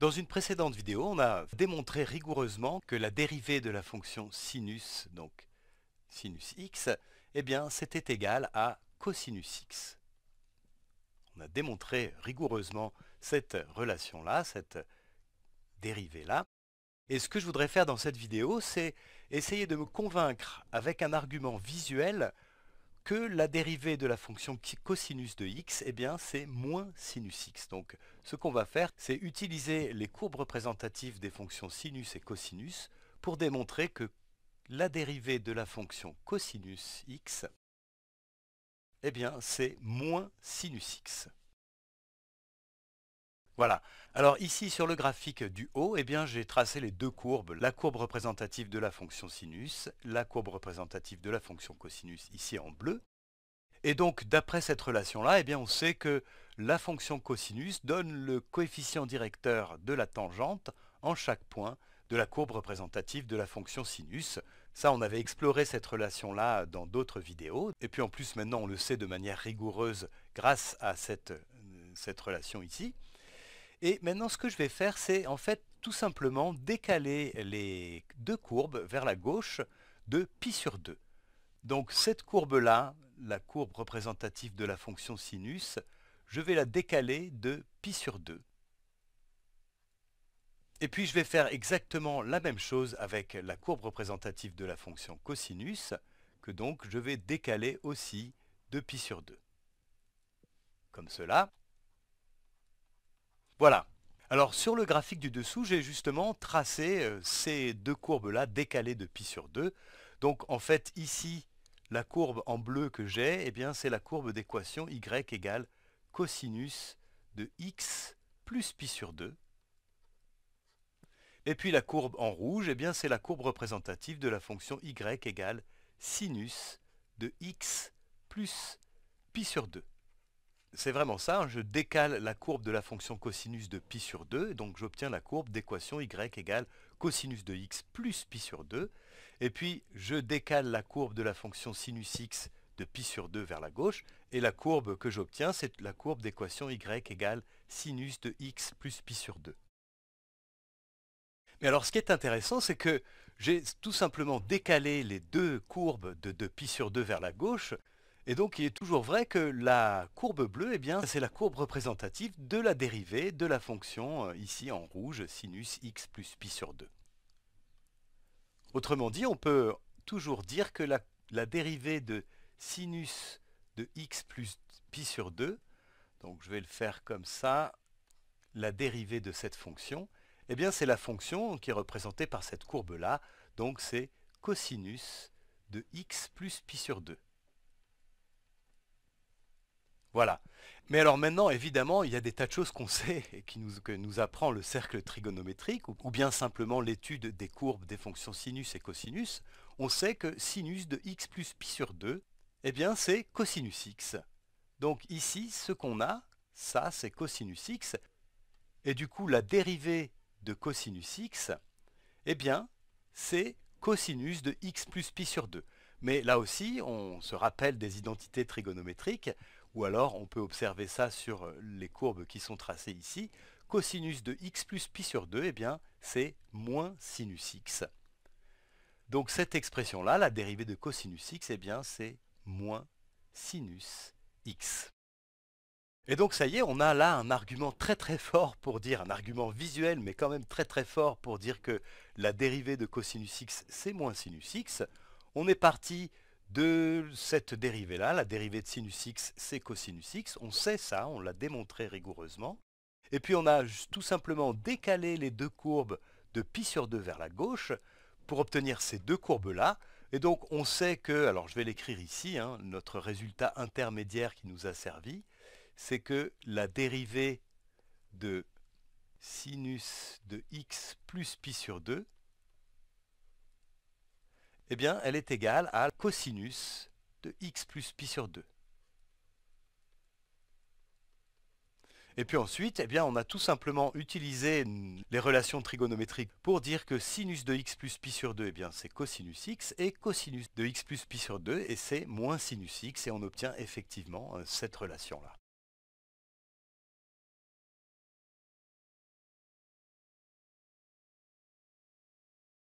Dans une précédente vidéo, on a démontré rigoureusement que la dérivée de la fonction sinus, donc sinus x, eh bien, c'était égal à cosinus x. On a démontré rigoureusement cette relation-là, cette dérivée-là. Et ce que je voudrais faire dans cette vidéo, c'est essayer de me convaincre avec un argument visuel que la dérivée de la fonction cosinus de x, eh bien, c'est moins sinus x. Donc, ce qu'on va faire, c'est utiliser les courbes représentatives des fonctions sinus et cosinus pour démontrer que la dérivée de la fonction cosinus x, eh bien, c'est moins sinus x. Voilà. Alors ici sur le graphique du haut, eh bien j'ai tracé les deux courbes, la courbe représentative de la fonction sinus, la courbe représentative de la fonction cosinus ici en bleu. Et donc d'après cette relation-là, eh bien on sait que la fonction cosinus donne le coefficient directeur de la tangente en chaque point de la courbe représentative de la fonction sinus. Ça, on avait exploré cette relation-là dans d'autres vidéos. Et puis en plus, maintenant, on le sait de manière rigoureuse grâce à cette, euh, cette relation ici. Et maintenant, ce que je vais faire, c'est en fait tout simplement décaler les deux courbes vers la gauche de π sur 2. Donc cette courbe-là, la courbe représentative de la fonction sinus, je vais la décaler de π sur 2. Et puis je vais faire exactement la même chose avec la courbe représentative de la fonction cosinus, que donc je vais décaler aussi de π sur 2. Comme cela. Voilà. Alors sur le graphique du dessous, j'ai justement tracé euh, ces deux courbes-là décalées de pi sur 2. Donc en fait ici, la courbe en bleu que j'ai, eh bien c'est la courbe d'équation y égale cosinus de x plus pi sur 2. Et puis la courbe en rouge, eh bien c'est la courbe représentative de la fonction y égale sinus de x plus pi sur 2 c'est vraiment ça, hein. je décale la courbe de la fonction cosinus de pi sur 2, donc j'obtiens la courbe d'équation y égale cosinus de x plus pi sur 2, et puis je décale la courbe de la fonction sinus x de pi sur 2 vers la gauche, et la courbe que j'obtiens, c'est la courbe d'équation y égale sinus de x plus pi sur 2. Mais alors ce qui est intéressant, c'est que j'ai tout simplement décalé les deux courbes de, de pi sur 2 vers la gauche, et donc il est toujours vrai que la courbe bleue, eh bien, c'est la courbe représentative de la dérivée de la fonction, euh, ici en rouge, sinus x plus pi sur 2. Autrement dit, on peut toujours dire que la, dérivée de sinus de x plus pi sur 2, donc je vais le faire comme ça, la dérivée de cette fonction, eh bien c'est la fonction qui est représentée par cette courbe-là, donc c'est cosinus de x plus pi sur 2. Voilà. Mais alors maintenant, évidemment, il y a des tas de choses qu'on sait et qui nous, que nous apprend le cercle trigonométrique, ou, bien simplement l'étude des courbes des fonctions sinus et cosinus. On sait que sinus de x plus pi sur 2, eh bien c'est cosinus x. Donc ici, ce qu'on a, ça c'est cosinus x, et du coup la dérivée de cosinus x, eh bien c'est cosinus de x plus pi sur 2. Mais là aussi, on se rappelle des identités trigonométriques, ou alors, on peut observer ça sur euh, les courbes qui sont tracées ici. Cosinus de x plus pi sur 2, et eh bien, c'est moins sinus x. Donc cette expression-là, la dérivée de cosinus x, et eh bien, c'est moins sinus x. Et donc ça y est, on a là un argument très très fort pour dire, un argument visuel mais quand même très très fort pour dire que la dérivée de cosinus x c'est moins sinus x. On est parti de cette dérivée-là, la dérivée de sinus x, c'est cosinus x. On sait ça, on l'a démontré rigoureusement. Et puis on a tout simplement décalé les deux courbes de pi sur 2 vers la gauche pour obtenir ces deux courbes-là. Et donc on sait que, alors je vais l'écrire ici, hein, notre résultat intermédiaire qui nous a servi, c'est que la dérivée de sinus de x plus pi sur 2 eh bien, elle est égale à cosinus de x plus pi sur 2. Et puis ensuite, eh bien, on a tout simplement utilisé les relations trigonométriques pour dire que sinus de x plus pi sur 2, eh bien, c'est cosinus x, et cosinus de x plus pi sur 2, et c'est moins sinus x, et on obtient effectivement euh, cette relation-là.